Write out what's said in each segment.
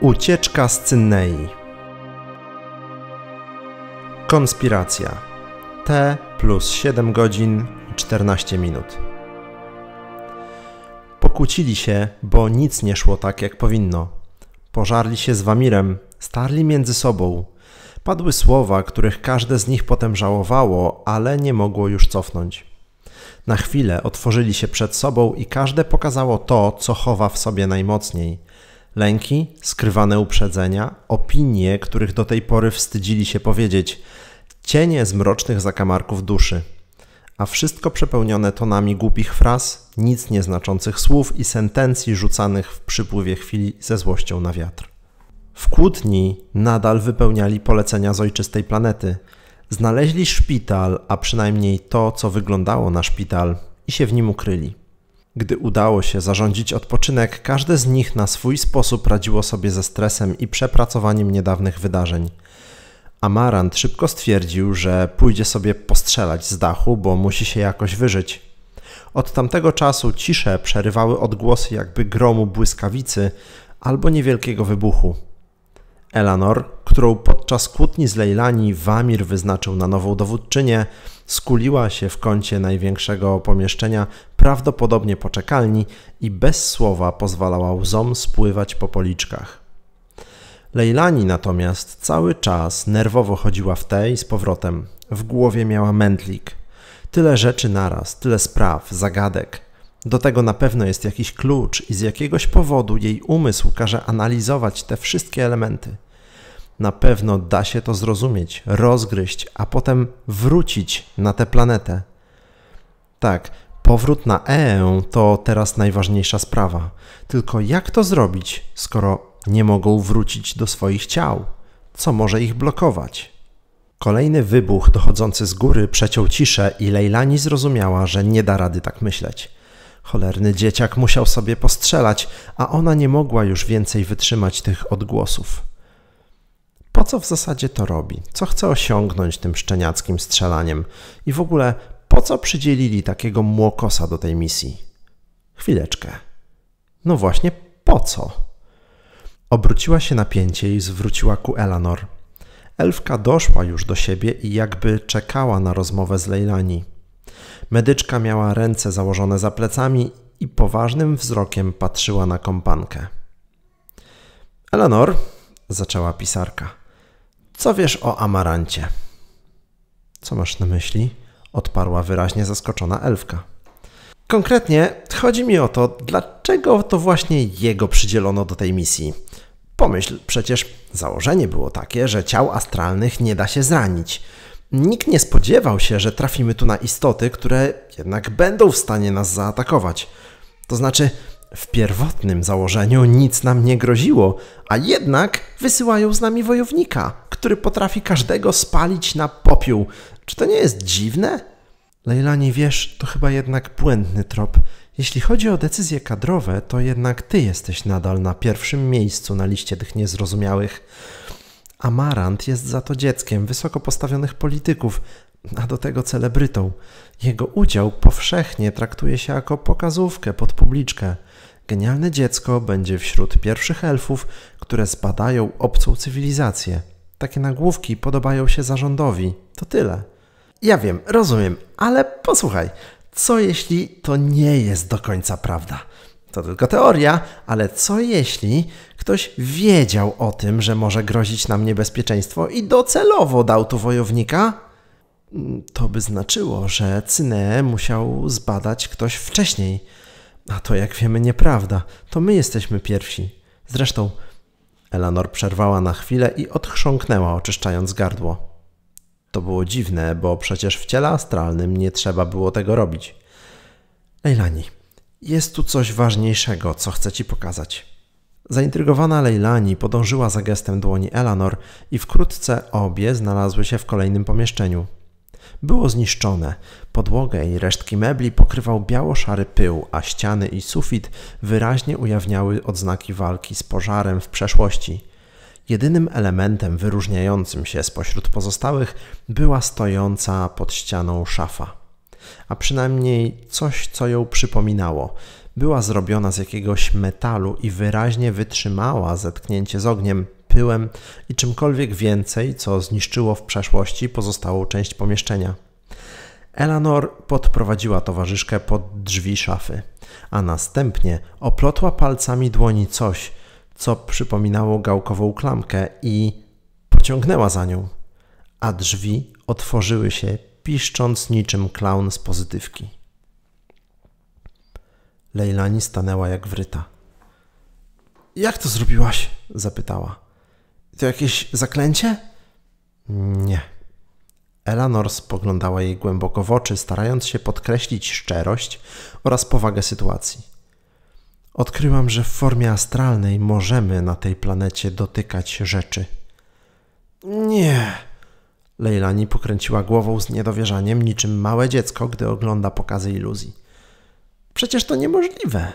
Ucieczka z Cynei. Konspiracja. T plus 7 godzin 14 minut. Pokłócili się, bo nic nie szło tak jak powinno. Pożarli się z Wamirem, starli między sobą. Padły słowa, których każde z nich potem żałowało, ale nie mogło już cofnąć. Na chwilę otworzyli się przed sobą i każde pokazało to, co chowa w sobie najmocniej – Lęki, skrywane uprzedzenia, opinie, których do tej pory wstydzili się powiedzieć, cienie z mrocznych zakamarków duszy. A wszystko przepełnione tonami głupich fraz, nic nieznaczących słów i sentencji rzucanych w przypływie chwili ze złością na wiatr. W kłótni nadal wypełniali polecenia z ojczystej planety. Znaleźli szpital, a przynajmniej to, co wyglądało na szpital, i się w nim ukryli. Gdy udało się zarządzić odpoczynek, każde z nich na swój sposób radziło sobie ze stresem i przepracowaniem niedawnych wydarzeń. Amarant szybko stwierdził, że pójdzie sobie postrzelać z dachu, bo musi się jakoś wyżyć. Od tamtego czasu ciszę przerywały odgłosy jakby gromu błyskawicy albo niewielkiego wybuchu. Elanor, którą podczas kłótni z Leilani Wamir wyznaczył na nową dowódczynię, skuliła się w kącie największego pomieszczenia, prawdopodobnie poczekalni, i bez słowa pozwalała łzom spływać po policzkach. Lejlani natomiast cały czas nerwowo chodziła w tej z powrotem. W głowie miała mętlik. Tyle rzeczy naraz, tyle spraw, zagadek. Do tego na pewno jest jakiś klucz i z jakiegoś powodu jej umysł każe analizować te wszystkie elementy – na pewno da się to zrozumieć, rozgryźć, a potem wrócić na tę planetę. Tak, powrót na Eę to teraz najważniejsza sprawa. Tylko jak to zrobić, skoro nie mogą wrócić do swoich ciał? Co może ich blokować? Kolejny wybuch dochodzący z góry przeciął ciszę i Leilani zrozumiała, że nie da rady tak myśleć. Cholerny dzieciak musiał sobie postrzelać, a ona nie mogła już więcej wytrzymać tych odgłosów po co w zasadzie to robi, co chce osiągnąć tym szczeniackim strzelaniem i w ogóle po co przydzielili takiego młokosa do tej misji. Chwileczkę. No właśnie, po co? Obróciła się napięcie i zwróciła ku Elanor. Elfka doszła już do siebie i jakby czekała na rozmowę z Leilani. Medyczka miała ręce założone za plecami i poważnym wzrokiem patrzyła na kompankę. Elanor, zaczęła pisarka. Co wiesz o amarancie? Co masz na myśli? Odparła wyraźnie zaskoczona elfka. Konkretnie chodzi mi o to, dlaczego to właśnie jego przydzielono do tej misji. Pomyśl, przecież założenie było takie, że ciał astralnych nie da się zranić. Nikt nie spodziewał się, że trafimy tu na istoty, które jednak będą w stanie nas zaatakować. To znaczy, w pierwotnym założeniu nic nam nie groziło, a jednak wysyłają z nami wojownika, który potrafi każdego spalić na popiół. Czy to nie jest dziwne? Leila, nie wiesz, to chyba jednak błędny trop. Jeśli chodzi o decyzje kadrowe, to jednak ty jesteś nadal na pierwszym miejscu na liście tych niezrozumiałych. Amarant jest za to dzieckiem wysoko postawionych polityków, a do tego celebrytą. Jego udział powszechnie traktuje się jako pokazówkę pod publiczkę genialne dziecko będzie wśród pierwszych elfów, które zbadają obcą cywilizację. Takie nagłówki podobają się zarządowi. To tyle. Ja wiem, rozumiem, ale posłuchaj, co jeśli to nie jest do końca prawda? To tylko teoria, ale co jeśli ktoś wiedział o tym, że może grozić nam niebezpieczeństwo i docelowo dał tu wojownika? Mm, to by znaczyło, że Cynę musiał zbadać ktoś wcześniej. A to, jak wiemy, nieprawda. To my jesteśmy pierwsi. Zresztą, Elanor przerwała na chwilę i odchrząknęła, oczyszczając gardło. To było dziwne, bo przecież w ciele astralnym nie trzeba było tego robić. Lejlani, jest tu coś ważniejszego, co chcę ci pokazać. Zaintrygowana Lejlani podążyła za gestem dłoni Elanor i wkrótce obie znalazły się w kolejnym pomieszczeniu było zniszczone. Podłogę i resztki mebli pokrywał biało-szary pył, a ściany i sufit wyraźnie ujawniały odznaki walki z pożarem w przeszłości. Jedynym elementem wyróżniającym się spośród pozostałych była stojąca pod ścianą szafa. A przynajmniej coś, co ją przypominało. Była zrobiona z jakiegoś metalu i wyraźnie wytrzymała zetknięcie z ogniem, pyłem i czymkolwiek więcej, co zniszczyło w przeszłości pozostałą część pomieszczenia. Eleanor podprowadziła towarzyszkę pod drzwi szafy, a następnie oplotła palcami dłoni coś, co przypominało gałkową klamkę i pociągnęła za nią, a drzwi otworzyły się piszcząc niczym klaun z pozytywki. Lejlani stanęła jak wryta. Jak to zrobiłaś? zapytała. To jakieś zaklęcie? Nie. Elanor spoglądała jej głęboko w oczy, starając się podkreślić szczerość oraz powagę sytuacji. Odkryłam, że w formie astralnej możemy na tej planecie dotykać rzeczy. Nie. Leilani pokręciła głową z niedowierzaniem, niczym małe dziecko, gdy ogląda pokazy iluzji. Przecież to niemożliwe.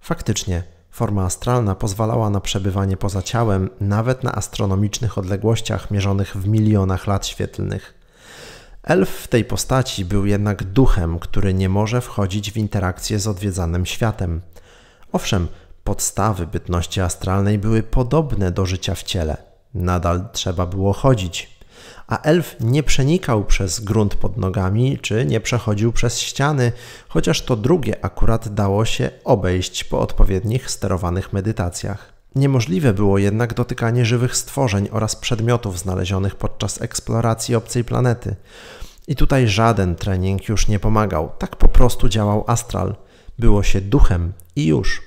Faktycznie, Forma astralna pozwalała na przebywanie poza ciałem nawet na astronomicznych odległościach mierzonych w milionach lat świetlnych. Elf w tej postaci był jednak duchem, który nie może wchodzić w interakcję z odwiedzanym światem. Owszem, podstawy bytności astralnej były podobne do życia w ciele. Nadal trzeba było chodzić, a elf nie przenikał przez grunt pod nogami czy nie przechodził przez ściany, chociaż to drugie akurat dało się obejść po odpowiednich sterowanych medytacjach. Niemożliwe było jednak dotykanie żywych stworzeń oraz przedmiotów znalezionych podczas eksploracji obcej planety. I tutaj żaden trening już nie pomagał, tak po prostu działał astral. Było się duchem i już.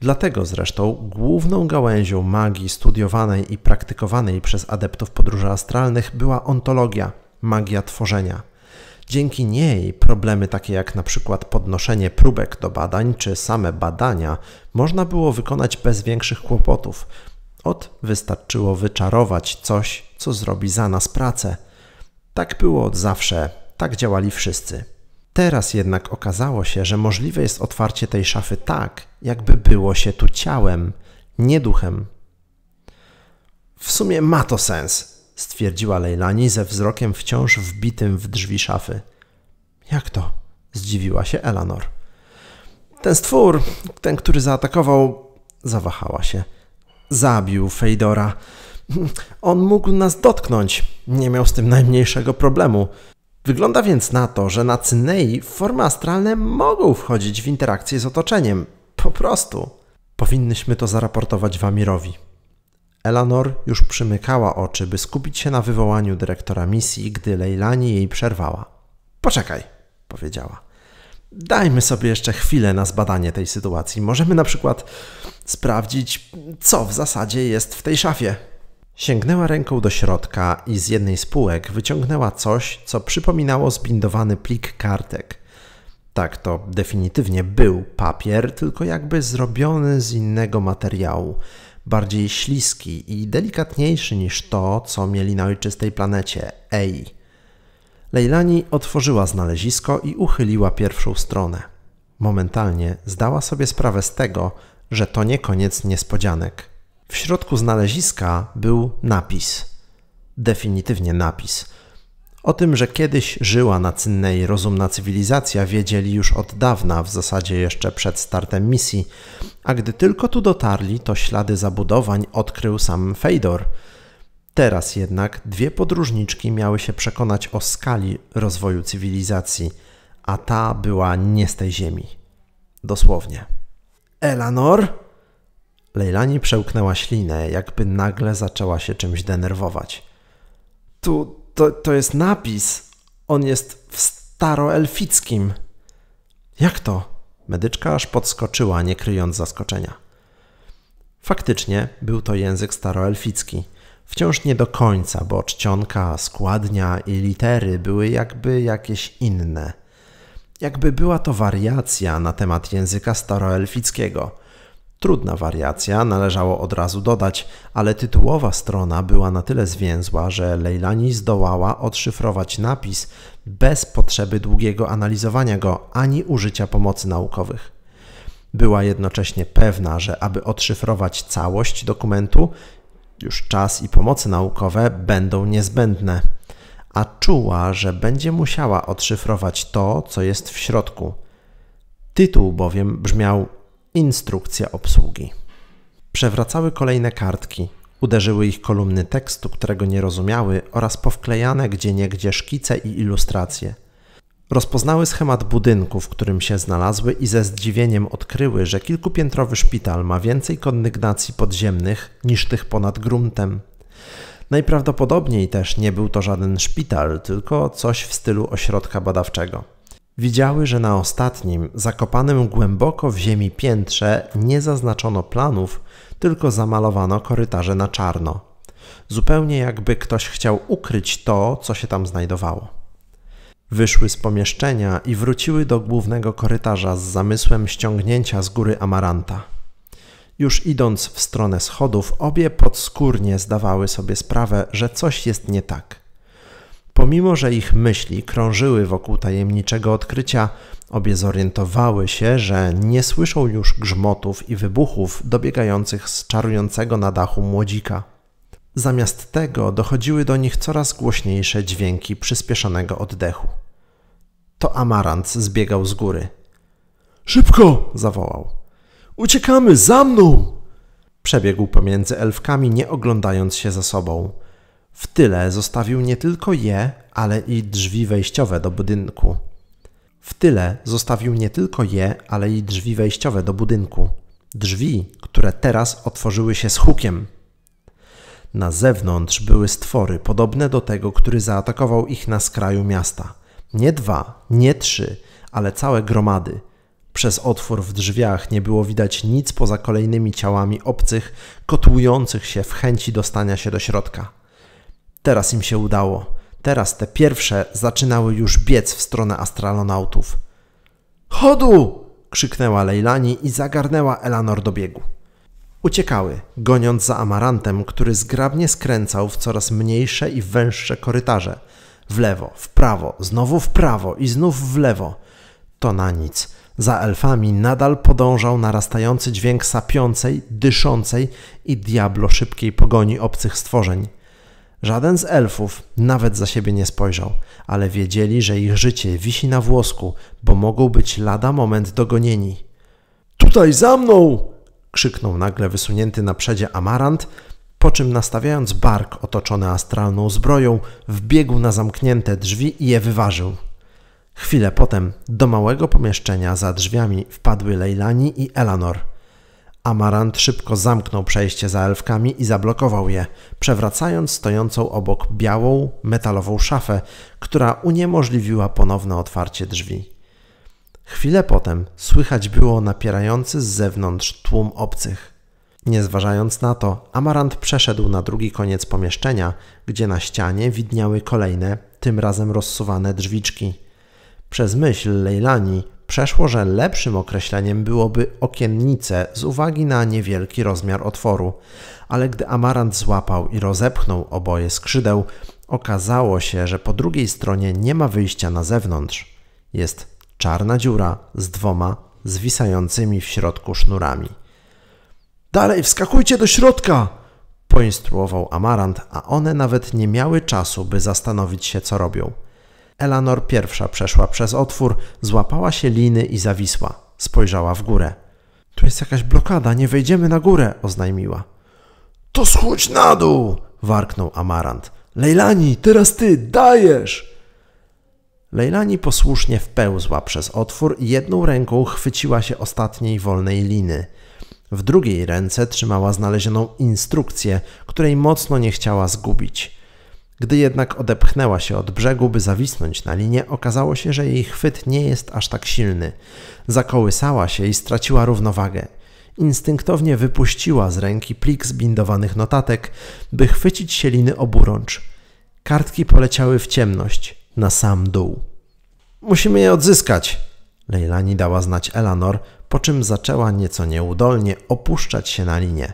Dlatego zresztą główną gałęzią magii studiowanej i praktykowanej przez adeptów podróży astralnych była ontologia, magia tworzenia. Dzięki niej problemy takie jak na przykład podnoszenie próbek do badań czy same badania można było wykonać bez większych kłopotów. Od wystarczyło wyczarować coś, co zrobi za nas pracę. Tak było od zawsze, tak działali wszyscy. Teraz jednak okazało się, że możliwe jest otwarcie tej szafy tak, jakby było się tu ciałem, nie duchem. W sumie ma to sens, stwierdziła Leilani ze wzrokiem wciąż wbitym w drzwi szafy. Jak to? zdziwiła się Elanor. Ten stwór, ten, który zaatakował, zawahała się. Zabił Fejdora. On mógł nas dotknąć. Nie miał z tym najmniejszego problemu. Wygląda więc na to, że na Cynei formy astralne mogą wchodzić w interakcję z otoczeniem. Po prostu. Powinnyśmy to zaraportować Wamirowi. Elanor już przymykała oczy, by skupić się na wywołaniu dyrektora misji, gdy Leilani jej przerwała. Poczekaj, powiedziała. Dajmy sobie jeszcze chwilę na zbadanie tej sytuacji. Możemy na przykład sprawdzić, co w zasadzie jest w tej szafie. Sięgnęła ręką do środka i z jednej z półek wyciągnęła coś, co przypominało zbindowany plik kartek. Tak, to definitywnie był papier, tylko jakby zrobiony z innego materiału, bardziej śliski i delikatniejszy niż to, co mieli na ojczystej planecie Ei. Leilani otworzyła znalezisko i uchyliła pierwszą stronę. Momentalnie zdała sobie sprawę z tego, że to nie koniec niespodzianek. W środku znaleziska był napis, definitywnie napis. O tym, że kiedyś żyła na Cynnej rozumna cywilizacja, wiedzieli już od dawna, w zasadzie jeszcze przed startem misji, a gdy tylko tu dotarli, to ślady zabudowań odkrył sam Fejdor. Teraz jednak dwie podróżniczki miały się przekonać o skali rozwoju cywilizacji, a ta była nie z tej ziemi. Dosłownie. Elanor? Lejlani przełknęła ślinę, jakby nagle zaczęła się czymś denerwować. Tu, to, to jest napis. On jest w staroelfickim. Jak to? Medyczka aż podskoczyła, nie kryjąc zaskoczenia. Faktycznie był to język staroelficki. Wciąż nie do końca, bo czcionka, składnia i litery były jakby jakieś inne. Jakby była to wariacja na temat języka staroelfickiego – Trudna wariacja, należało od razu dodać, ale tytułowa strona była na tyle zwięzła, że Leilani zdołała odszyfrować napis bez potrzeby długiego analizowania go ani użycia pomocy naukowych. Była jednocześnie pewna, że aby odszyfrować całość dokumentu, już czas i pomocy naukowe będą niezbędne, a czuła, że będzie musiała odszyfrować to, co jest w środku. Tytuł bowiem brzmiał Instrukcja obsługi. Przewracały kolejne kartki, uderzyły ich kolumny tekstu, którego nie rozumiały, oraz powklejane gdzie niegdzie szkice i ilustracje. Rozpoznały schemat budynku, w którym się znalazły i ze zdziwieniem odkryły, że kilkupiętrowy szpital ma więcej kondygnacji podziemnych niż tych ponad gruntem. Najprawdopodobniej też nie był to żaden szpital, tylko coś w stylu ośrodka badawczego. Widziały, że na ostatnim, zakopanym głęboko w ziemi piętrze nie zaznaczono planów, tylko zamalowano korytarze na czarno. Zupełnie jakby ktoś chciał ukryć to, co się tam znajdowało. Wyszły z pomieszczenia i wróciły do głównego korytarza z zamysłem ściągnięcia z góry amaranta. Już idąc w stronę schodów, obie podskórnie zdawały sobie sprawę, że coś jest nie tak. Pomimo, że ich myśli krążyły wokół tajemniczego odkrycia, obie zorientowały się, że nie słyszą już grzmotów i wybuchów dobiegających z czarującego na dachu młodzika. Zamiast tego dochodziły do nich coraz głośniejsze dźwięki przyspieszonego oddechu. To Amarant zbiegał z góry. Szybko! zawołał. Uciekamy za mną! Przebiegł pomiędzy elfkami, nie oglądając się za sobą. W tyle zostawił nie tylko je, ale i drzwi wejściowe do budynku. W tyle zostawił nie tylko je, ale i drzwi wejściowe do budynku. Drzwi, które teraz otworzyły się z hukiem. Na zewnątrz były stwory podobne do tego, który zaatakował ich na skraju miasta. Nie dwa, nie trzy, ale całe gromady. Przez otwór w drzwiach nie było widać nic poza kolejnymi ciałami obcych, kotłujących się w chęci dostania się do środka. Teraz im się udało. Teraz te pierwsze zaczynały już biec w stronę astralonautów. Chodu! krzyknęła Leilani i zagarnęła Elanor do biegu. Uciekały, goniąc za amarantem, który zgrabnie skręcał w coraz mniejsze i węższe korytarze. W lewo, w prawo, znowu w prawo i znów w lewo. To na nic. Za elfami nadal podążał narastający dźwięk sapiącej, dyszącej i diablo szybkiej pogoni obcych stworzeń. Żaden z elfów nawet za siebie nie spojrzał, ale wiedzieli, że ich życie wisi na włosku, bo mogą być lada moment dogonieni. Tutaj za mną! krzyknął nagle wysunięty na przedzie Amarant, po czym nastawiając bark otoczony astralną zbroją, wbiegł na zamknięte drzwi i je wyważył. Chwilę potem do małego pomieszczenia za drzwiami wpadły Leilani i Elanor – Amarant szybko zamknął przejście za elfkami i zablokował je, przewracając stojącą obok białą, metalową szafę, która uniemożliwiła ponowne otwarcie drzwi. Chwilę potem słychać było napierający z zewnątrz tłum obcych. Nie zważając na to, Amarant przeszedł na drugi koniec pomieszczenia, gdzie na ścianie widniały kolejne, tym razem rozsuwane drzwiczki. Przez myśl Lejlani przeszło, że lepszym określeniem byłoby okiennice z uwagi na niewielki rozmiar otworu, ale gdy amarant złapał i rozepchnął oboje skrzydeł, okazało się, że po drugiej stronie nie ma wyjścia na zewnątrz. Jest czarna dziura z dwoma zwisającymi w środku sznurami. Dalej, wskakujcie do środka! poinstruował Amarant, a one nawet nie miały czasu, by zastanowić się, co robią. Elanor pierwsza przeszła przez otwór, złapała się liny i zawisła. Spojrzała w górę. Tu jest jakaś blokada, nie wejdziemy na górę, oznajmiła. To schudź na dół! warknął Amarant. Lejlani, teraz ty dajesz! Lejlani posłusznie wpełzła przez otwór i jedną ręką chwyciła się ostatniej wolnej liny. W drugiej ręce trzymała znalezioną instrukcję, której mocno nie chciała zgubić. Gdy jednak odepchnęła się od brzegu, by zawisnąć na linie, okazało się, że jej chwyt nie jest aż tak silny. Zakołysała się i straciła równowagę. Instynktownie wypuściła z ręki plik zbindowanych notatek, by chwycić się liny oburącz. Kartki poleciały w ciemność, na sam dół. Musimy je odzyskać! Lejlani dała znać Elanor, po czym zaczęła nieco nieudolnie opuszczać się na linię.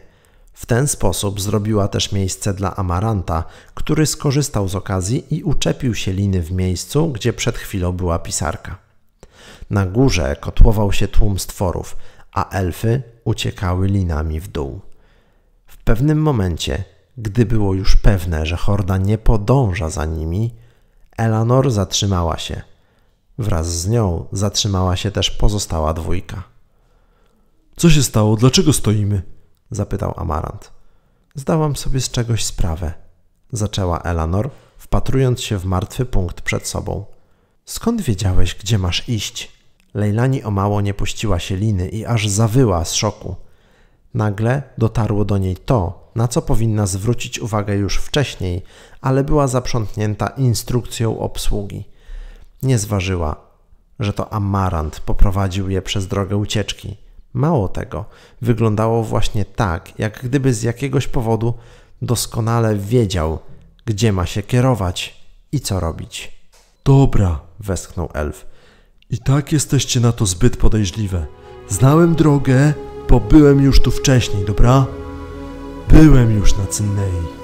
W ten sposób zrobiła też miejsce dla Amaranta, który skorzystał z okazji i uczepił się liny w miejscu, gdzie przed chwilą była pisarka. Na górze kotłował się tłum stworów, a elfy uciekały linami w dół. W pewnym momencie, gdy było już pewne, że horda nie podąża za nimi, Elanor zatrzymała się. Wraz z nią zatrzymała się też pozostała dwójka. Co się stało? Dlaczego stoimy? zapytał Amarant. Zdałam sobie z czegoś sprawę, zaczęła Elanor, wpatrując się w martwy punkt przed sobą. Skąd wiedziałeś, gdzie masz iść? Lejlani o mało nie puściła się liny i aż zawyła z szoku. Nagle dotarło do niej to, na co powinna zwrócić uwagę już wcześniej, ale była zaprzątnięta instrukcją obsługi. Nie zważyła, że to Amarant poprowadził je przez drogę ucieczki. Mało tego, wyglądało właśnie tak, jak gdyby z jakiegoś powodu doskonale wiedział, gdzie ma się kierować i co robić. Dobra, westchnął elf. I tak jesteście na to zbyt podejrzliwe. Znałem drogę, bo byłem już tu wcześniej, dobra? Byłem już na Cynnei.